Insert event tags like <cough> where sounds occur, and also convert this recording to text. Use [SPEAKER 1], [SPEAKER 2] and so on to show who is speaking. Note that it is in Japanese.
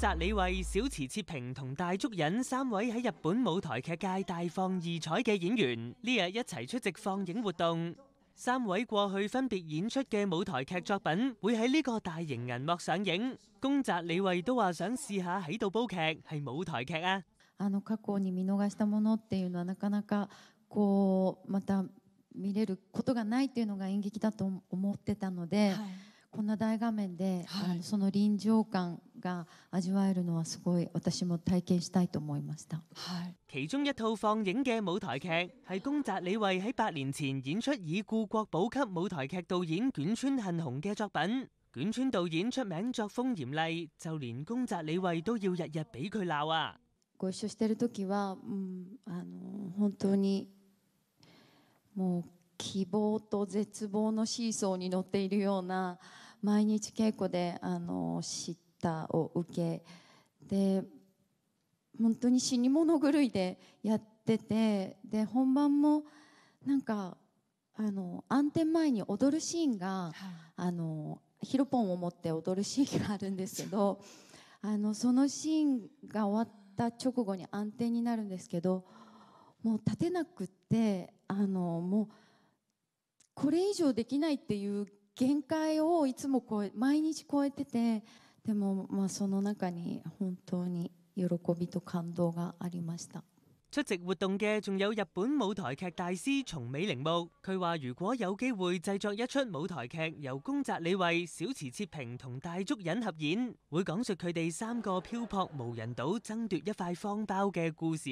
[SPEAKER 1] 泽李慧、小池彻平同大竹人三位喺日本舞台剧界大放异彩嘅演员，呢日一齐出席放映活动。三位过去分别演出嘅舞台剧作品，会喺呢个大型银幕上映。宫泽李慧都话想试下喺度煲剧，系舞台剧啊。
[SPEAKER 2] こんな大画面で、はい、その臨場感が味わえるのはすごい私も体験したいと思いました。は
[SPEAKER 1] い、其中一套放映嘅舞台劇係宮澤李惠喺八年前演出已故國寶級舞台劇導演卷村幸雄嘅作品。卷村導演出名作風嚴厲，就連宮澤李惠都要日日俾佢鬧啊！
[SPEAKER 2] ご一緒してる時は、うん、あの本当にもう希望と絶望のシーソーに乗っているような毎日稽古であの知ったを受けで本当に死に物狂いでやっててで本番もなんかあの暗転前に踊るシーンが、はい、あのヒロポンを持って踊るシーンがあるんですけど <laughs> あのそのシーンが終わった直後に暗転になるんですけどもう立てなくってあのもう。これ以上できないっていう限界をいつも毎日超えててでもまあその中に本当に喜びと感動がありました。
[SPEAKER 1] 出席活動嘅仲有日本舞台劇大師松美玲木，佢話如果有機會製作一出舞台劇，由宮澤理惠、小池切平同大竹忍合演，會講述佢哋三個漂泊無人島爭奪一塊方包嘅故事。